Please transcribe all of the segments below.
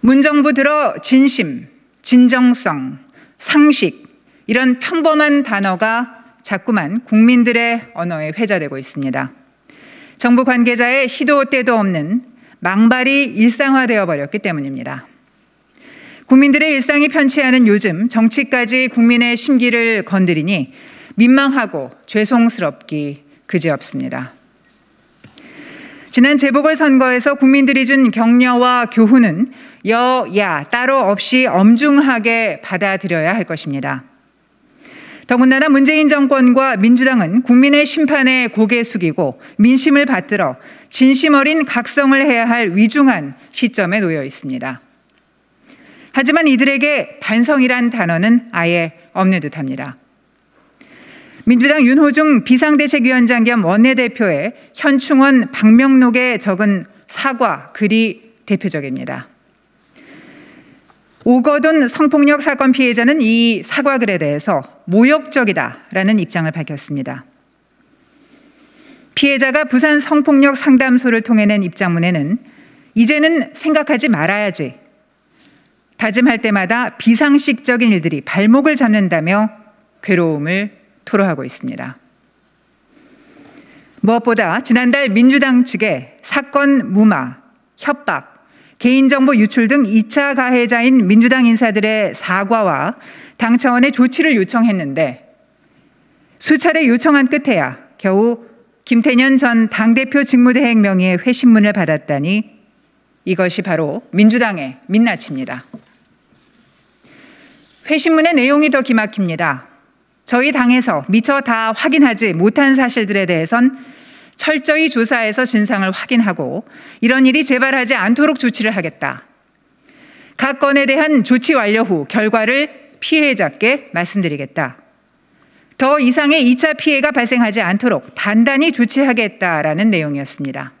문정부 들어 진심, 진정성, 상식 이런 평범한 단어가 자꾸만 국민들의 언어에 회자되고 있습니다. 정부 관계자의 시도 때도 없는 망발이 일상화되어 버렸기 때문입니다. 국민들의 일상이 편치하는 요즘 정치까지 국민의 심기를 건드리니 민망하고 죄송스럽기 그지없습니다. 지난 재보궐선거에서 국민들이 준 격려와 교훈은 여야 따로 없이 엄중하게 받아들여야 할 것입니다. 더군다나 문재인 정권과 민주당은 국민의 심판에 고개 숙이고 민심을 받들어 진심 어린 각성을 해야 할 위중한 시점에 놓여 있습니다. 하지만 이들에게 반성이란 단어는 아예 없는 듯합니다. 민주당 윤호중 비상대책위원장 겸 원내대표의 현충원 박명록에 적은 사과 글이 대표적입니다. 오거돈 성폭력 사건 피해자는 이 사과글에 대해서 모욕적이다라는 입장을 밝혔습니다. 피해자가 부산 성폭력 상담소를 통해 낸 입장문에는 이제는 생각하지 말아야지. 다짐할 때마다 비상식적인 일들이 발목을 잡는다며 괴로움을 토로하고 있습니다. 무엇보다 지난달 민주당 측에 사건 무마, 협박, 개인정보 유출 등 2차 가해자인 민주당 인사들의 사과와 당 차원의 조치를 요청했는데 수차례 요청한 끝에야 겨우 김태년 전 당대표 직무대행 명의의 회신문을 받았다니 이것이 바로 민주당의 민낯입니다. 회신문의 내용이 더 기막힙니다. 저희 당에서 미처 다 확인하지 못한 사실들에 대해선 철저히 조사해서 진상을 확인하고 이런 일이 재발하지 않도록 조치를 하겠다. 각 건에 대한 조치 완료 후 결과를 피해자께 말씀드리겠다. 더 이상의 2차 피해가 발생하지 않도록 단단히 조치하겠다라는 내용이었습니다.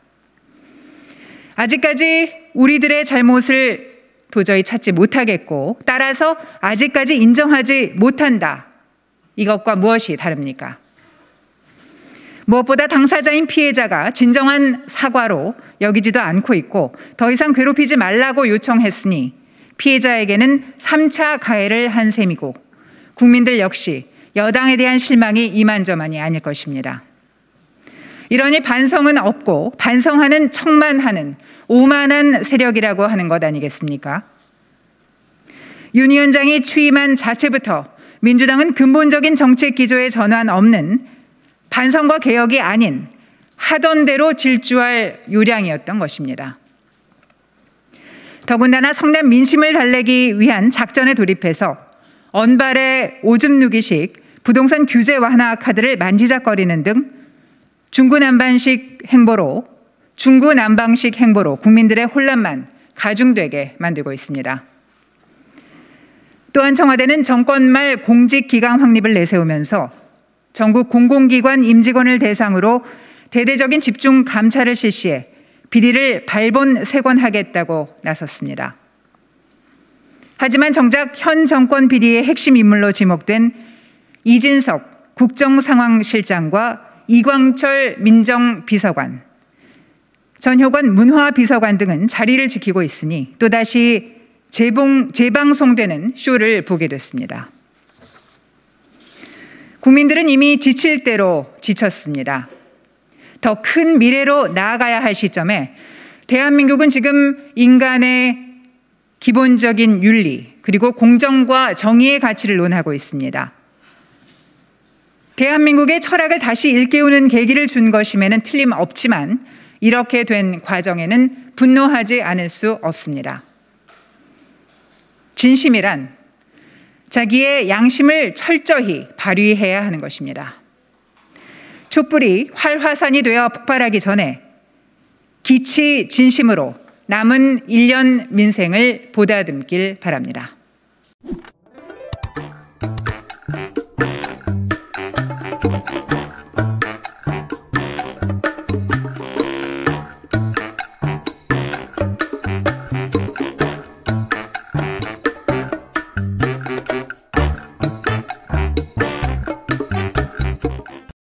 아직까지 우리들의 잘못을 도저히 찾지 못하겠고 따라서 아직까지 인정하지 못한다. 이것과 무엇이 다릅니까? 무엇보다 당사자인 피해자가 진정한 사과로 여기지도 않고 있고 더 이상 괴롭히지 말라고 요청했으니 피해자에게는 3차 가해를 한 셈이고 국민들 역시 여당에 대한 실망이 이만저만이 아닐 것입니다. 이러니 반성은 없고 반성하는 척만 하는 오만한 세력이라고 하는 것 아니겠습니까? 윤 위원장이 취임한 자체부터 민주당은 근본적인 정책 기조에 전환 없는 반성과 개혁이 아닌 하던 대로 질주할 요량이었던 것입니다. 더군다나 성남 민심을 달래기 위한 작전에 돌입해서 언발의 오줌 누기식 부동산 규제 완화 카드를 만지작거리는 등 중구난방식 행보로 중구난방식 행보로 국민들의 혼란만 가중되게 만들고 있습니다. 또한 청와대는 정권 말 공직 기강 확립을 내세우면서 전국 공공기관 임직원을 대상으로 대대적인 집중 감찰을 실시해 비리를 발본 세권하겠다고 나섰습니다. 하지만 정작 현 정권 비리의 핵심 인물로 지목된 이진석 국정상황실장과 이광철 민정비서관, 전효관 문화비서관 등은 자리를 지키고 있으니 또다시 재봉, 재방송되는 쇼를 보게 됐습니다. 국민들은 이미 지칠 대로 지쳤습니다. 더 큰 미래로 나아가야 할 시점에 대한민국은 지금 인간의 기본적인 윤리 그리고 공정과 정의의 가치를 논하고 있습니다. 대한민국의 철학을 다시 일깨우는 계기를 준 것임에는 틀림없지만 이렇게 된 과정에는 분노하지 않을 수 없습니다. 진심이란 자기의 양심을 철저히 발휘해야 하는 것입니다. 촛불이 활화산이 되어 폭발하기 전에 기치 진심으로 남은 1년 민생을 보다듬길 바랍니다.